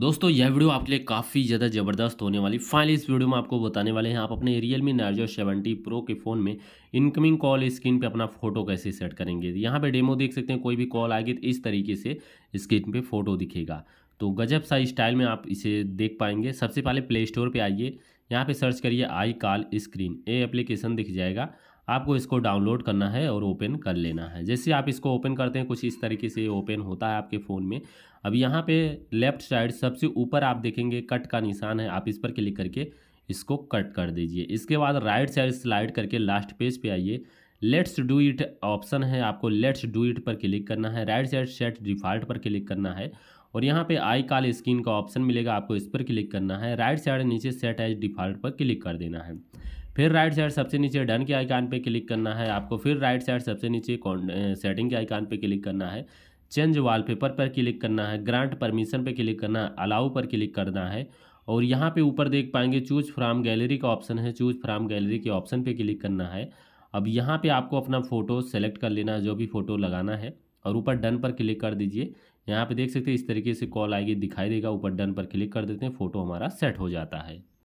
दोस्तों यह वीडियो आपके लिए काफ़ी ज़्यादा ज़बरदस्त होने वाली फाइनली इस वीडियो में आपको बताने वाले हैं आप अपने Realme Narzo seventy pro के फ़ोन में इनकमिंग कॉल स्क्रीन पे अपना फोटो कैसे सेट करेंगे यहाँ पे डेमो देख सकते हैं कोई भी कॉल आएगी तो इस तरीके से स्क्रीन पे फोटो दिखेगा तो गजब सा स्टाइल में आप इसे देख पाएंगे सबसे पहले प्ले स्टोर पर आइए यहाँ पर सर्च करिए आई कॉल स्क्रीन ये एप्लीकेशन दिख जाएगा आपको इसको डाउनलोड करना है और ओपन कर लेना है जैसे आप इसको ओपन करते हैं कुछ इस तरीके से ओपन होता है आपके फ़ोन में अब यहाँ पे लेफ़्ट साइड सबसे ऊपर आप देखेंगे कट का निशान है आप इस पर क्लिक करके इसको कट कर दीजिए इसके बाद राइट साइड स्लाइड करके लास्ट पेज पे आइए लेट्स डू इट ऑप्शन है आपको लेट्स डू इट पर क्लिक करना है राइट साइड सेट डिफ़ॉल्ट पर क्लिक करना है और यहाँ पे आई कॉल स्क्रीन का ऑप्शन मिलेगा आपको इस पर क्लिक करना है राइट साइड नीचे सेट एज डिफ़ॉल्ट पर क्लिक कर देना है फिर राइट साइड सबसे नीचे डन के आइकान पे क्लिक करना है आपको फिर राइट साइड सबसे नीचे सेटिंग के आइकान पे क्लिक करना है चेंज वॉलपेपर पर क्लिक करना है ग्रांट परमिशन पर क्लिक करना है अलाउ पर क्लिक करना है और यहाँ पे ऊपर देख पाएंगे चूज फ्राम गैलरी का ऑप्शन है चूज फ्राम गैलरी के ऑप्शन पे क्लिक करना है अब यहाँ पे आपको अपना फ़ोटो सेलेक्ट कर लेना है जो भी फ़ोटो लगाना है और ऊपर डन पर क्लिक कर दीजिए यहाँ पे देख सकते हैं इस तरीके से कॉल आएगी दिखाई देगा ऊपर डन पर क्लिक कर देते हैं फ़ोटो हमारा सेट हो जाता है